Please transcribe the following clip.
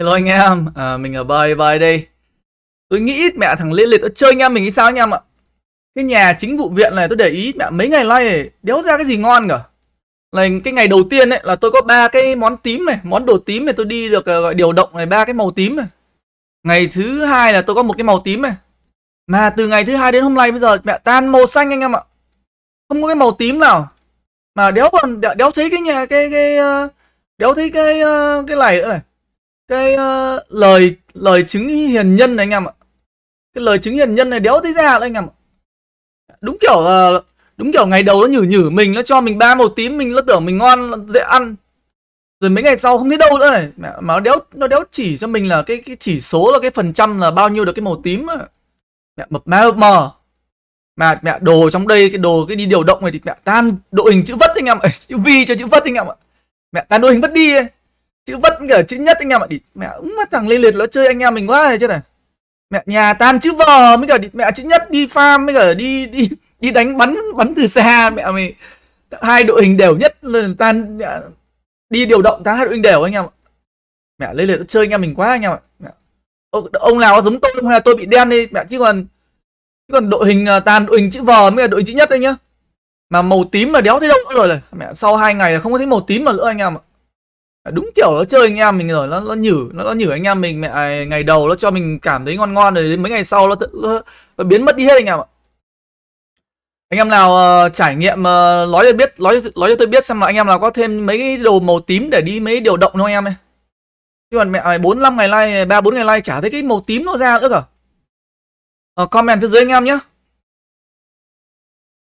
Hello anh em, à, mình ở bài bài đây Tôi nghĩ mẹ thằng Liên Liệt nó chơi anh em mình hay sao anh em ạ Cái nhà chính vụ viện này tôi để ý mẹ mấy ngày nay đéo ra cái gì ngon cả là cái ngày đầu tiên ấy là tôi có ba cái món tím này món đồ tím này tôi đi được à, gọi điều động này ba cái màu tím này ngày thứ hai là tôi có một cái màu tím này mà từ ngày thứ hai đến hôm nay bây giờ mẹ tan màu xanh anh em ạ không có cái màu tím nào mà đéo còn đéo thấy cái nhà cái cái à, đéo thấy cái à, cái này nữa này cái uh, lời lời chứng hiền nhân này anh em ạ cái lời chứng hiền nhân này đéo thấy ra anh em ạ đúng kiểu uh, đúng kiểu ngày đầu nó nhử nhử mình nó cho mình ba màu tím mình nó tưởng mình ngon dễ ăn rồi mấy ngày sau không thấy đâu nữa này. mà nó đéo nó đéo chỉ cho mình là cái, cái chỉ số là cái phần trăm là bao nhiêu được cái màu tím ấy. mẹ mập ma mập mờ mà mẹ đồ trong đây cái đồ cái đi điều động này thì mẹ tan đội hình chữ vất anh em ạ chữ vi cho chữ vất anh em ạ mẹ tan đội hình vất đi ấy chữ vất cả chữ nhất anh em ạ đi mẹ cũng mất thằng lên liệt nó chơi anh em mình quá rồi chứ này mẹ nhà tan chữ vò mới cả đi mẹ chữ nhất đi farm mới cả đi đi đi đánh bắn bắn từ xa mẹ mày hai đội hình đều nhất lần tan mẹ, đi điều động tan hai đội hình đều anh em ạ mẹ lên liệt nó chơi anh em mình quá anh em ạ mẹ. ông nào giống tôi hay là tôi bị đen đi mẹ chứ còn chứ còn đội hình à, tan đội hình chữ vò mới là đội hình chữ nhất anh nhá mà màu tím mà đéo thấy đâu rồi này mẹ sau hai ngày là không có thấy màu tím mà nữa anh em ạ À, đúng kiểu nó chơi anh em mình rồi nó nó nhử nó, nó nhử anh em mình mẹ à, ngày đầu nó cho mình cảm thấy ngon ngon rồi đến mấy ngày sau nó, nó, nó biến mất đi hết anh em ạ anh em nào uh, trải nghiệm uh, ờ, nói cho biết nói nói cho tôi biết xem là anh em nào có thêm mấy cái đồ màu tím để đi mấy điều động không anh em ơi chứ còn mẹ à, bốn năm ngày nay ba bốn ngày nay chả thấy cái màu tím nó ra nữa cả uh, ờ, comment phía dưới anh em nhé